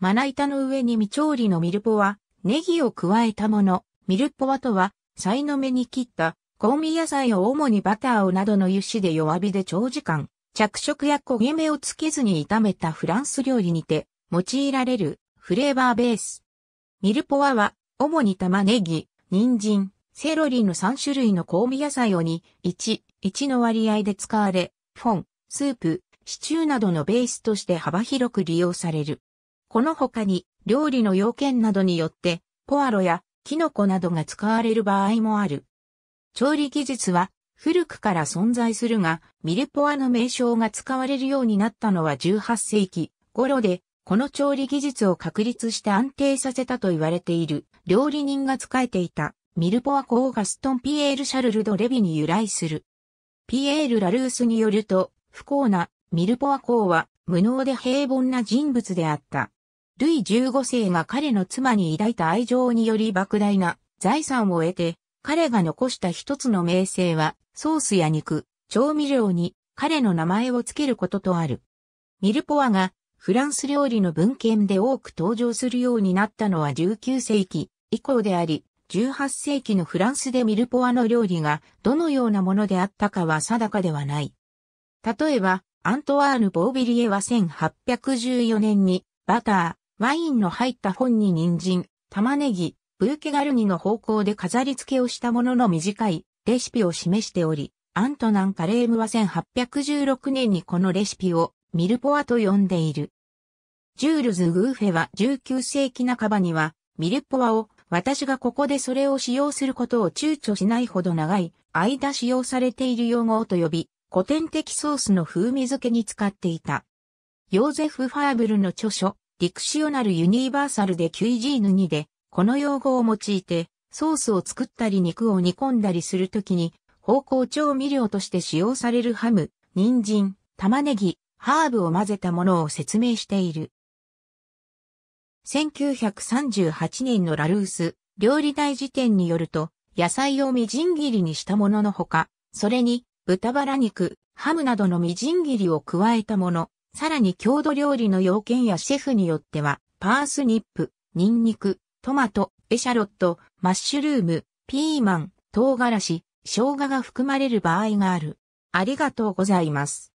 まな板の上に未調理のミルポワ、ネギを加えたもの。ミルポワとは、サイの目に切った香味野菜を主にバターをなどの油脂で弱火で長時間、着色や焦げ目をつけずに炒めたフランス料理にて用いられるフレーバーベース。ミルポワは、主に玉ねぎ、人参、セロリの3種類の香味野菜を2、1、1の割合で使われ、フォン、スープ、シチューなどのベースとして幅広く利用される。この他に料理の要件などによってポアロやキノコなどが使われる場合もある。調理技術は古くから存在するが、ミルポアの名称が使われるようになったのは18世紀頃で、この調理技術を確立して安定させたと言われている料理人が使えていたミルポア公ガストン・ピエール・シャルル・ド・レビに由来する。ピエール・ラルースによると、不幸なミルポア公は無能で平凡な人物であった。ルイ15世が彼の妻に抱いた愛情により莫大な財産を得て、彼が残した一つの名声は、ソースや肉、調味料に彼の名前を付けることとある。ミルポワがフランス料理の文献で多く登場するようになったのは19世紀以降であり、18世紀のフランスでミルポワの料理がどのようなものであったかは定かではない。例えば、アントワーヌ・ボービリエは1814年にバター、ワインの入った本に人参、玉ねぎ、ブーケガルニの方向で飾り付けをしたものの短いレシピを示しており、アントナン・カレームは1816年にこのレシピをミルポアと呼んでいる。ジュールズ・グーフェは19世紀半ばにはミルポアを私がここでそれを使用することを躊躇しないほど長い間使用されている用語と呼び、古典的ソースの風味付けに使っていた。ヨーゼフ・ファーブルの著書、ディクシオナルユニーバーサルで q g ヌ2で、この用語を用いて、ソースを作ったり肉を煮込んだりするときに、方向調味料として使用されるハム、人参、玉ねぎ、ハーブを混ぜたものを説明している。1938年のラルース料理大辞典によると、野菜をみじん切りにしたもののほか、それに豚バラ肉、ハムなどのみじん切りを加えたもの、さらに郷土料理の要件やシェフによっては、パースニップ、ニンニク、トマト、エシャロット、マッシュルーム、ピーマン、唐辛子、生姜が含まれる場合がある。ありがとうございます。